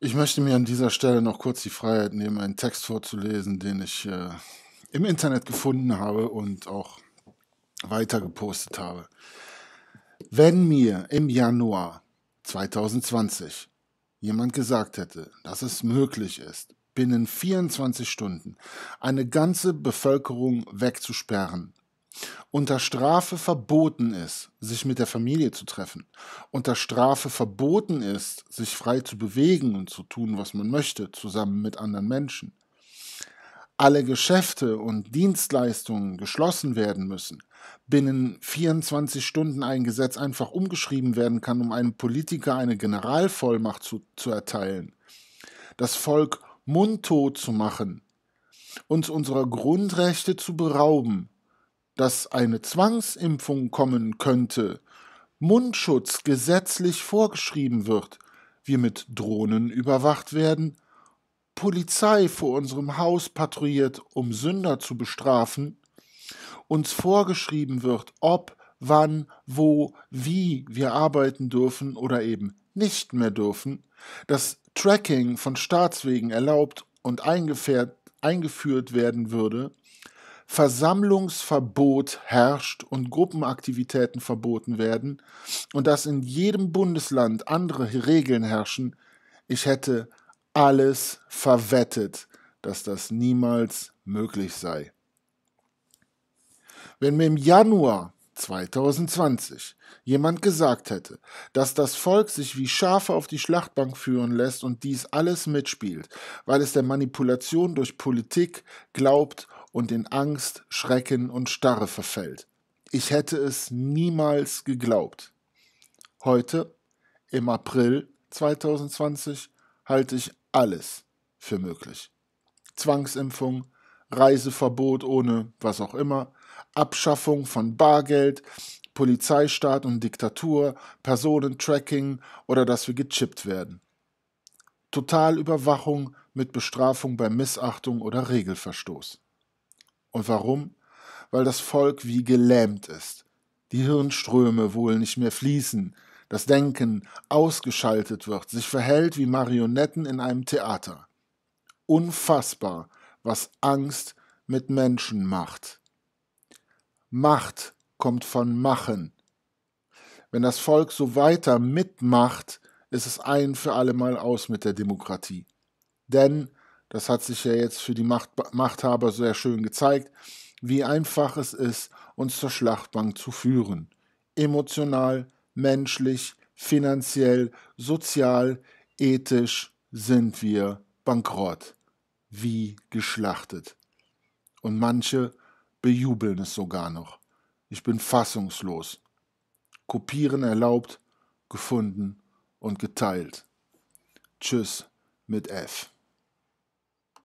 Ich möchte mir an dieser Stelle noch kurz die Freiheit nehmen, einen Text vorzulesen, den ich äh, im Internet gefunden habe und auch weiter gepostet habe. Wenn mir im Januar 2020 jemand gesagt hätte, dass es möglich ist, binnen 24 Stunden eine ganze Bevölkerung wegzusperren, unter Strafe verboten ist, sich mit der Familie zu treffen, unter Strafe verboten ist, sich frei zu bewegen und zu tun, was man möchte, zusammen mit anderen Menschen, alle Geschäfte und Dienstleistungen geschlossen werden müssen, binnen 24 Stunden ein Gesetz einfach umgeschrieben werden kann, um einem Politiker eine Generalvollmacht zu, zu erteilen, das Volk mundtot zu machen, uns unserer Grundrechte zu berauben, dass eine Zwangsimpfung kommen könnte, Mundschutz gesetzlich vorgeschrieben wird, wir mit Drohnen überwacht werden, Polizei vor unserem Haus patrouilliert, um Sünder zu bestrafen, uns vorgeschrieben wird, ob, wann, wo, wie wir arbeiten dürfen oder eben nicht mehr dürfen, dass Tracking von Staatswegen erlaubt und eingeführt werden würde, Versammlungsverbot herrscht und Gruppenaktivitäten verboten werden und dass in jedem Bundesland andere Regeln herrschen, ich hätte alles verwettet, dass das niemals möglich sei. Wenn mir im Januar 2020 jemand gesagt hätte, dass das Volk sich wie Schafe auf die Schlachtbank führen lässt und dies alles mitspielt, weil es der Manipulation durch Politik glaubt und in Angst, Schrecken und Starre verfällt. Ich hätte es niemals geglaubt. Heute, im April 2020, halte ich alles für möglich. Zwangsimpfung, Reiseverbot ohne was auch immer, Abschaffung von Bargeld, Polizeistaat und Diktatur, Personentracking oder dass wir gechippt werden. Totalüberwachung mit Bestrafung bei Missachtung oder Regelverstoß. Und warum? Weil das Volk wie gelähmt ist. Die Hirnströme wohl nicht mehr fließen, das Denken ausgeschaltet wird, sich verhält wie Marionetten in einem Theater. Unfassbar, was Angst mit Menschen macht. Macht kommt von Machen. Wenn das Volk so weiter mitmacht, ist es ein für allemal aus mit der Demokratie. Denn das hat sich ja jetzt für die Macht, Machthaber sehr schön gezeigt, wie einfach es ist, uns zur Schlachtbank zu führen. Emotional, menschlich, finanziell, sozial, ethisch sind wir bankrott, wie geschlachtet. Und manche bejubeln es sogar noch. Ich bin fassungslos. Kopieren erlaubt, gefunden und geteilt. Tschüss mit F.